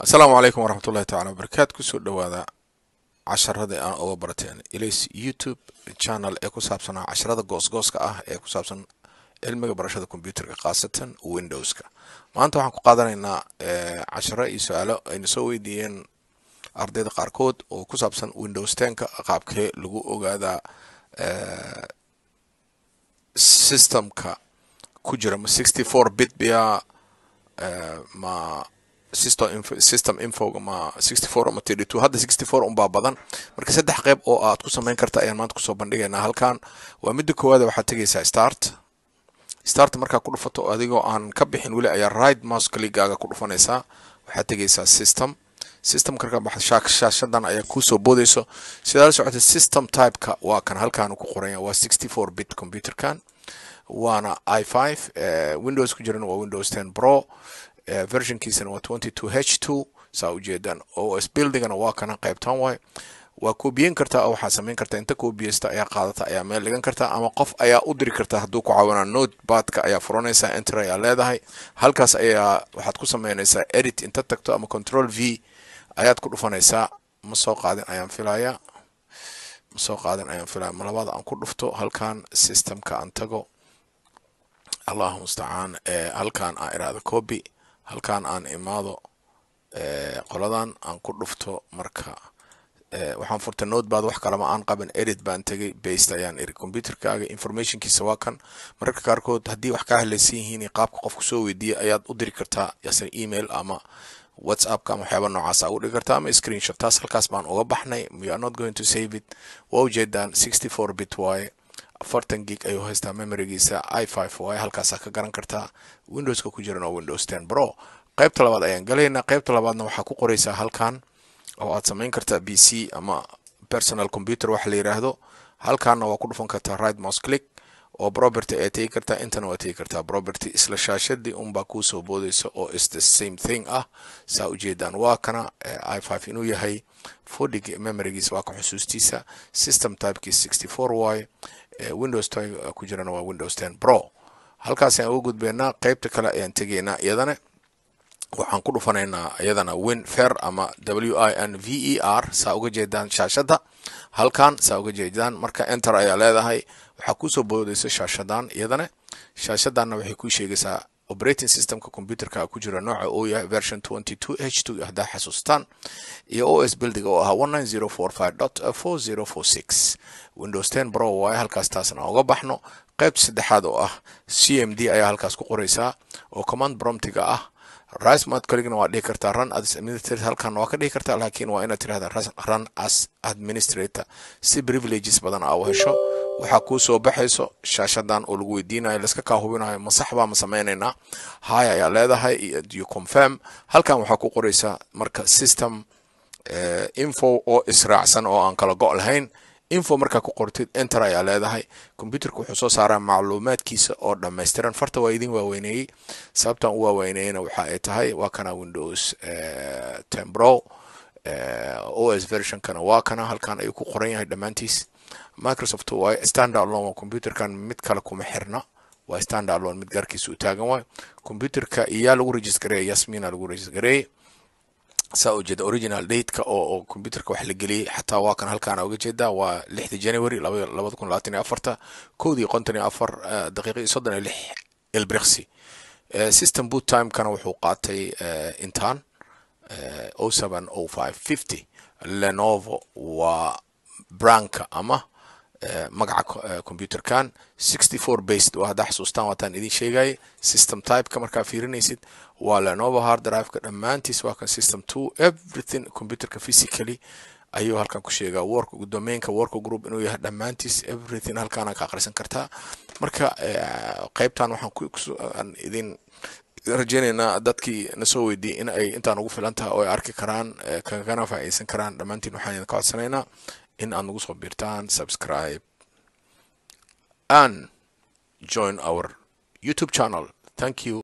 asalaamu calaykum waraxmatullahi tacala wabarakaatu kusoo dhawaada casharadii aan uga barteen ilays youtube channel ee ku saabsanaa casharada goosgooska ah ee ku saabsan cilmiga barashada kombyuterka khaasatan windowska maanta waxaan ku qaadanaynaa eh, casharo iyo su-aalo aynu soo weydiiyeen ardayda qaarkood oo ku saabsan windows tenka qaabkee lagu ogaadaa eh, systemka ku jira ma sixty four bit bia eh, ma system infog ama ama hadda unbaa badan marka saddex qeyb oo aad ku sameyn karta ayaan maanta kusoo bandhigaynaa halkan waa midda koowaad waxaad tegaysaa start start markaa ku dhufato adigoo aan ka bixin weli ayaa right mouse clicgaga ku dhufanaysaa waxaad tegaysaa system system shaashadan ayaa kuusoo boodayso sidaala socota system typeka waa kan halkan ku qoranya waa bit computerkan waana i windows ku jiran waa windows pro Eh, versionkiisana waa h saa ujeedaan os buildingana waa kana qaybtaan waay waa koobiyeyn kartaa waxaa samayn kartaa inta koobiyeysta ayaa qaadata ayaa meel dhigan kartaa ama qof ayaa u diri kartaa hadduu ku caawana nodebadka ayaa furanaysaa enter ayaa leedahay halkaas ayaa waxaad ku sameynaysaa edit inta tagto ama control v ayaad ku dhufanaysaa ma soo qaadin ayaan filaya masoo qaadin ayaan filaya ma labaada aan ku dhufto halkan systemka aan tago allahu mustacaan eh, halkan aan irahda copy halkan aan imaado eh, qoladan aan ku dhufto marka eh, waxaan furtay nodebad wax kalama aan qaban erid baan tegay bast ayaan iri computerkaaga informationkiisa waa kan mararka qaarkood haddii wax kaa halaysan yihiin qaabka qofku soo weydiiya ayaad u diri kartaa yase email ama whatsappka ama waxyaaba noocaasa u dhigi kartaa ama screenshot taas halkaas baan uga baxnay we are not going to save it waa ujeedaan sixty four bit waaye afartan gig ayuu haystaa memorigiisa i five oo ay halkaasa ka garan kartaa windowska ku jiran oo windows ten bro qaybta labaad ayaan galaynaa qaybta labaadna waxaa ku qoraysaa halkan oo aad samayn kartaa b c ama personal computer waxa la yiraahdo halkaana waa ku dhufan kartaa right mouse click oo property ay tegi kartaa intana waa tegi kartaa property isla shaashadii unbaa kuusoo boodaysa oo is the same thing ah saa ujeedaan waa kana i five inuu yahay fodig memorigiisa waa ka xusuustiisa system typekiis sixty four y Eh, windows eh, ku jirana waa windows ten pro halkaasaan uga gudbeynaa qeybta kale ayaan tegeynaa iyadana waxaan ku dhufanaynaa iyadana win fair ama w i n v e r saa uga jeedaan shaashadda halkan saa uga jeedaan marka enter ayaa leedahay waxaa kusoo boodeysa shaashadan iyadana shaashadanna waxay ku sheegaysaa operating systemka computerka ku jira nooca uu yahay version h hadaa xasuustaan iyo o s bildiga oo ahaa one five dot four windows ten bro waaye halkaas taasna uga baxno qeyb saddexaad oo ah c m d ayaa halkaas ku qoreysaa oo command bromtiga ah rismad koligana waa dhihi kartaa run administrator halkan waa ka dhihi kartaa laakiin waa inaad tirahda run as administrator si privileges badan aa u hesho waxaa kuu baxayso shaashadan oo lagu weydiinayo laiska kaa hubinayo masax baa ma samaynaynaa hay ayaa leedahay iyo confirm halkan waxaa ku qoraysaa marka system eh, info oo israacsan oo aan kala go' lahayn info markaa ku qortid enter ayaa leedahay kombyuterka wuxuu soo saaraa macluumaadkiisa oo dhammaystiran farta waa idin waaweyneeyey sababtan u waaweyneyana waxa ay tahay waa kana windows eh, tembro eh, os versionkana waa kana halkan ayuu ku qoran yahay dhammaantiis microsoft waa standard lon waa mid kale kuma xirna waa standard lon mid garkiisa u taagan waay combyuterka iyaa lagu rejistareeya yasmina lagu rejistareeyey saa ujeeda original dateka oo computerka wax la geliyey xataa waa kan halkaana uga jeedaa waa lixda january labada kun labaatan iyo afarta kowdii konton iyo afar daqiiqii soddon iyo lix elbrexi eh, system boot timekana wuxuu qaatay eh, intan eh, o oh seven o oh five fifty lenovo waa branka ama magaca eh, computerkan sixty four based waa haddaa xasuustaan waataan idiin sheegaya system typeka markaa fiirinaysid waa lenovo hard driveka dhammaantiis waa kan system two everything computerka physically ayuu halkan ku sheegaa work domainka work group inuu yahay dhammaantiis everything halkaana ka akhrisan kartaa marka eh, qeybtan waxaan idin rajeynaynaa dadkii nasoo weydiiyey in ay intaan ugu filan taha oo ay arki karaan eh, kagana faa karaan dhammaantiin waxaan idin ka codsanaynaa in aad nagu soo biirtaan subscribe and join our youtube channel thank you